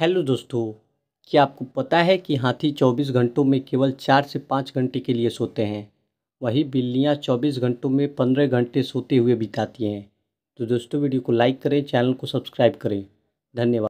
hello दोस्तों क्या आपको पता है कि हाथी 24 घंटों में केवल चार से पाँच घंटे के लिए सोते हैं वहीं बिल्लियाँ 24 घंटों में पंद्रह घंटे सोते हुए बिताती हैं तो दोस्तों वीडियो को लाइक करें चैनल को सब्सक्राइब करें धन्यवाद